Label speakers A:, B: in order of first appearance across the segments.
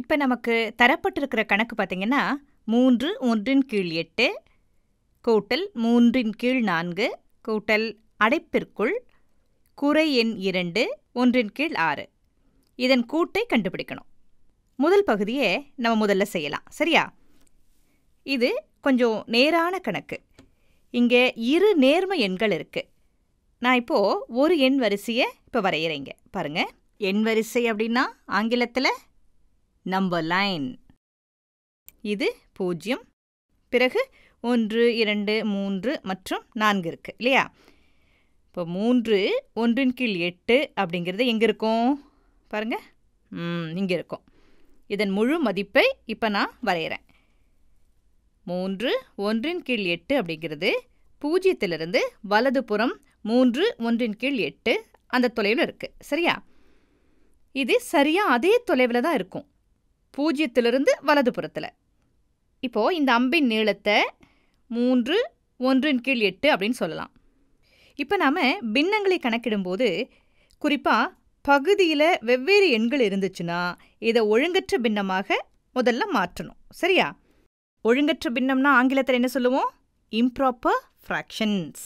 A: இப்போ நமக்கு தரப்பட்டிருக்கிற கணக்கு பார்த்திங்கன்னா மூன்று ஒன்றின் கீழ் எட்டு கூட்டல் மூன்றின் கீழ் நான்கு கூட்டல் அடைப்பிற்குள் குறை எண் இரண்டு ஒன்றின் கீழ் ஆறு இதன் கூட்டை கண்டுபிடிக்கணும் முதல் பகுதியை நம்ம முதல்ல செய்யலாம் சரியா இது கொஞ்சம் நேரான கணக்கு இங்கே இரு நேர்ம எண்கள் இருக்குது நான் இப்போது ஒரு எண் வரிசையை இப்போ வரைகிறேங்க பாருங்கள் எண் வரிசை அப்படின்னா ஆங்கிலத்தில் நம்பர் லைன் இது பூஜ்ஜியம் பிறகு ஒன்று இரண்டு மூன்று மற்றும் நான்கு இருக்குது இல்லையா இப்போ மூன்று ஒன்றின் கீழ் எட்டு அப்படிங்கிறது எங்கே இருக்கும் பாருங்கள் இங்கே இருக்கும் இதன் முழு மதிப்பை இப்போ நான் வரைகிறேன் மூன்று ஒன்றின் கீழ் எட்டு அப்படிங்கிறது பூஜ்ஜியத்திலிருந்து வலதுபுறம் மூன்று ஒன்றின் கீழ் எட்டு அந்த தொலைவில் இருக்குது சரியா இது சரியாக அதே தொலைவில் தான் இருக்கும் பூஜ்ஜியத்திலிருந்து வலதுபுறத்தில் இப்போது இந்த அம்பின் நீளத்தை மூன்று ஒன்றின் கீழ் எட்டு அப்படின்னு சொல்லலாம் இப்போ நாம் பின்னங்களை கணக்கிடும்போது குறிப்பாக பகுதியில் வெவ்வேறு எண்கள் இருந்துச்சுன்னா இதை ஒழுங்கற்ற பின்னமாக முதல்ல மாற்றணும் சரியா ஒழுங்கற்ற பின்னம்னா ஆங்கிலத்தில் என்ன சொல்லுவோம் இம்ப்ராப்பர் ஃப்ராக்ஷன்ஸ்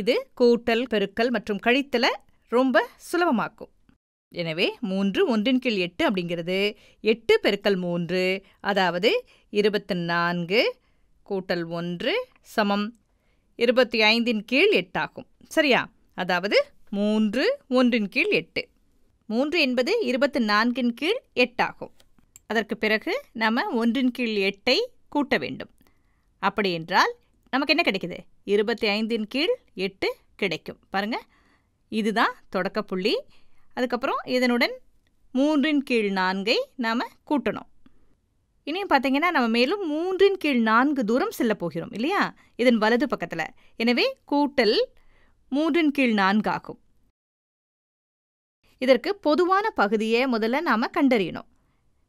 A: இது கூட்டல் பெருக்கல் மற்றும் கழித்தலை ரொம்ப சுலபமாக்கும் எனவே மூன்று ஒன்றின் கீழ் எட்டு அப்படிங்கிறது எட்டு பெருக்கல் மூன்று அதாவது இருபத்தி நான்கு கூட்டல் ஒன்று சமம் இருபத்தி ஐந்தின் கீழ் எட்டாகும் சரியா அதாவது மூன்று ஒன்றின் கீழ் எட்டு மூன்று என்பது இருபத்தி நான்கின் கீழ் எட்டாகும் அதற்கு பிறகு நம்ம ஒன்றின் கீழ் எட்டை கூட்ட வேண்டும் அப்படி என்றால் நமக்கு என்ன கிடைக்குது இருபத்தி ஐந்தின் கீழ் எட்டு கிடைக்கும் பாருங்கள் இதுதான் தொடக்கப்புள்ளி அதுக்கப்புறம் இதனுடன் மூன்றின் கீழ் நான்கை நாம் கூட்டணும் இனியும் பார்த்தீங்கன்னா நம்ம மேலும் மூன்றின் கீழ் நான்கு தூரம் செல்ல போகிறோம் இல்லையா இதன் வலது பக்கத்தில் எனவே கூட்டல் மூன்றின் கீழ் நான்கு ஆகும் இதற்கு பொதுவான பகுதியை முதல்ல நாம் கண்டறியணும்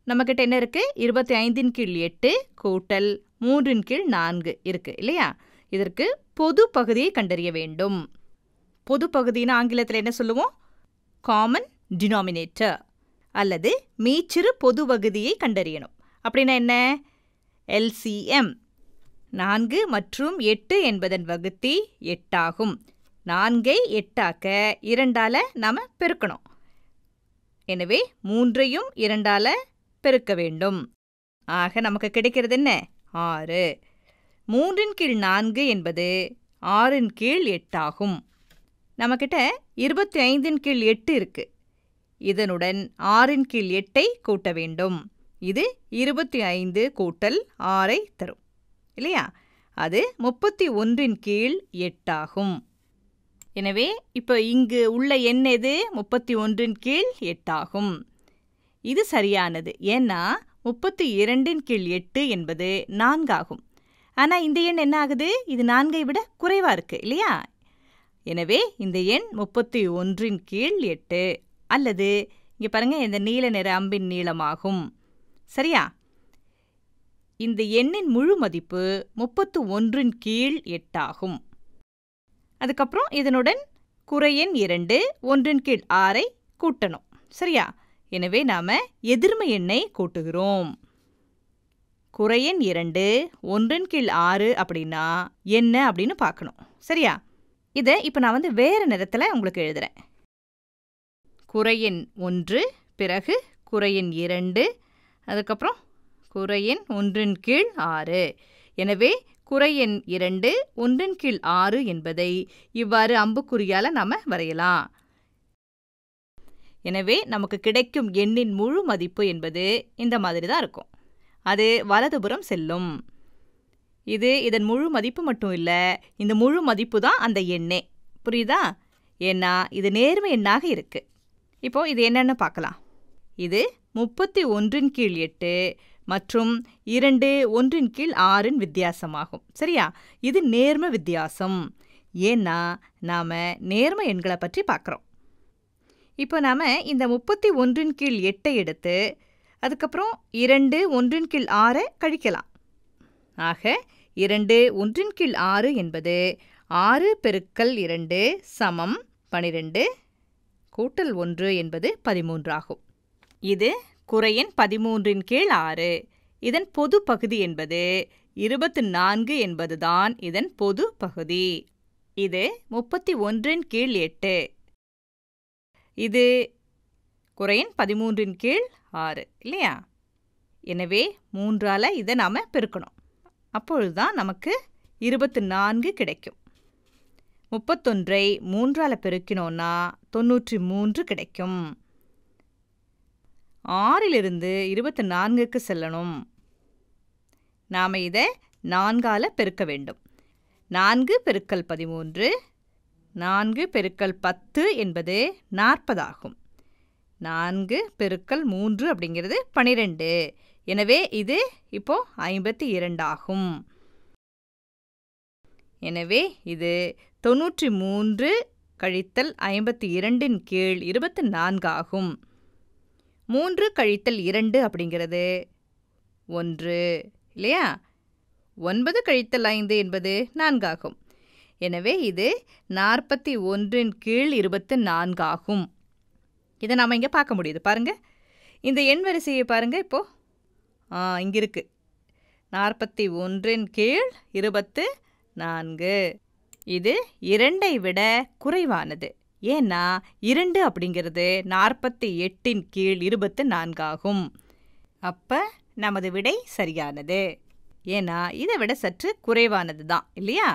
A: நம்மக்கிட்ட என்ன இருக்குது இருபத்தி ஐந்தின் கீழ் எட்டு கூட்டல் மூன்றின் கீழ் நான்கு இருக்குது இல்லையா இதற்கு பொது பகுதியை கண்டறிய வேண்டும் பொது பகுதின்னு ஆங்கிலத்தில் என்ன சொல்லுவோம் காமன் டினாமினேட்டர் அல்லது மீச்சிறு பொது வகுதியை கண்டறியணும் அப்படின்னா என்ன எல்சிஎம் நான்கு மற்றும் எட்டு என்பதன் வகுத்தி எட்டாகும் நான்கை எட்டாக்க இரண்டால் நாம் பெருக்கணும் எனவே மூன்றையும் இரண்டால் பெருக்க வேண்டும் ஆக நமக்கு கிடைக்கிறது என்ன ஆறு மூன்றின் கீழ் நான்கு என்பது ஆறின் கீழ் எட்டாகும் நம்மக்கிட்ட இருபத்தி ஐந்தின் கீழ் எட்டு இருக்கு இதனுடன் ஆறின் கீழ் எட்டை கூட்ட வேண்டும் இது இருபத்தி ஐந்து கூட்டல் ஆறை தரும் இல்லையா அது முப்பத்தி ஒன்றின் கீழ் எட்டாகும் எனவே இப்போ இங்கு உள்ள எண் எது முப்பத்தி ஒன்றின் கீழ் எட்டாகும் இது சரியானது ஏன்னா முப்பத்தி இரண்டின் கீழ் எட்டு என்பது நான்காகும் ஆனால் இந்த எண் என்ன ஆகுது இது நான்கை விட குறைவாக இருக்குது இல்லையா எனவே இந்த எண் முப்பத்தி ஒன்றின் கீழ் எட்டு அல்லது இங்கே பாருங்கள் இந்த நீல நிற அம்பின் நீளமாகும் சரியா இந்த எண்ணின் முழு மதிப்பு முப்பத்து ஒன்றின் கீழ் எட்டாகும் அதுக்கப்புறம் இதனுடன் குறையெண் இரண்டு ஒன்றின் கீழ் ஆறை கூட்டணும் சரியா எனவே நாம் எதிர்மை எண்ணை கூட்டுகிறோம் குறையெண் இரண்டு ஒன்றின் கீழ் ஆறு அப்படின்னா என்ன அப்படின்னு பார்க்கணும் சரியா இதை இப்போ நான் வந்து வேறு நிறத்தில் உங்களுக்கு எழுதுகிறேன் குறையின் ஒன்று பிறகு குறையின் இரண்டு அதுக்கப்புறம் குறையின் ஒன்றின் கீழ் ஆறு எனவே குறையின் இரண்டு ஒன்றின் கீழ் ஆறு என்பதை இவ்வாறு அம்புக்குறியால் நாம் வரையலாம் எனவே நமக்கு கிடைக்கும் எண்ணின் முழு மதிப்பு என்பது இந்த மாதிரி தான் இருக்கும் அது வலதுபுறம் செல்லும் இது இதன் முழு மதிப்பு மட்டும் இல்லை இந்த முழு மதிப்பு தான் அந்த எண்ணே புரியுதா ஏன்னா இது நேர்மை எண்ணாக இருக்குது இப்போது இது என்னென்னு பார்க்கலாம் இது முப்பத்தி ஒன்றின் கீழ் எட்டு மற்றும் இரண்டு ஒன்றின் கீழ் ஆறின் வித்தியாசமாகும் சரியா இது நேர்ம வித்தியாசம் ஏன்னா நாம் நேர்ம எண்களை பற்றி பார்க்குறோம் இப்போ நாம் இந்த முப்பத்தி ஒன்றின் கீழ் எட்டை எடுத்து அதுக்கப்புறம் இரண்டு ஒன்றின் கீழ் ஆறை கழிக்கலாம் ஆக இரண்டு ஒன்றின் கீழ் ஆறு என்பது ஆறு பெருக்கல் இரண்டு சமம் பனிரெண்டு கூட்டல் ஒன்று என்பது பதிமூன்றாகும் இது குறையின் பதிமூன்றின் கீழ் ஆறு இதன் பொது பகுதி என்பது இருபத்தி நான்கு என்பதுதான் இதன் பொது பகுதி இது முப்பத்தி ஒன்றின் கீழ் எட்டு இது குறையின் பதிமூன்றின் கீழ் ஆறு இல்லையா எனவே மூன்றால் இதை நாம் பெருக்கணும் அப்பொழுதுதான் நமக்கு இருபத்து நான்கு கிடைக்கும் முப்பத்தொன்றை மூன்றால் பெருக்கினோன்னா தொண்ணூற்றி மூன்று கிடைக்கும் ஆறிலிருந்து இருபத்தி நான்குக்கு செல்லணும் நாம் இதை நான்கால் பெருக்க வேண்டும் நான்கு பெருக்கல் பதிமூன்று நான்கு பெருக்கல் பத்து என்பது நாற்பதாகும் நான்கு பெருக்கல் மூன்று அப்படிங்கிறது பனிரெண்டு எனவே இது இப்போ ஐம்பத்தி இரண்டாகும் எனவே இது தொன்னூற்றி மூன்று கழித்தல் ஐம்பத்தி இரண்டின் கீழ் இருபத்தி நான்காகும் மூன்று கழித்தல் இரண்டு அப்படிங்கிறது ஒன்று இல்லையா ஒன்பது கழித்தல் ஐந்து என்பது நான்காகும் எனவே இது நாற்பத்தி ஒன்றின் கீழ் இருபத்து நான்காகும் இதை நாம் இங்கே பார்க்க முடியுது பாருங்கள் இந்த எண் வரிசையை பாருங்கள் இப்போது இங்கே இருக்குது நாற்பத்தி ஒன்றின் கீழ் இருபத்து நான்கு இது இரண்டை விட குறைவானது ஏன்னா இரண்டு அப்படிங்கிறது நாற்பத்தி எட்டின் கீழ் இருபத்து நான்காகும் அப்போ நமது விடை சரியானது ஏன்னா இதை விட சற்று குறைவானது தான் இல்லையா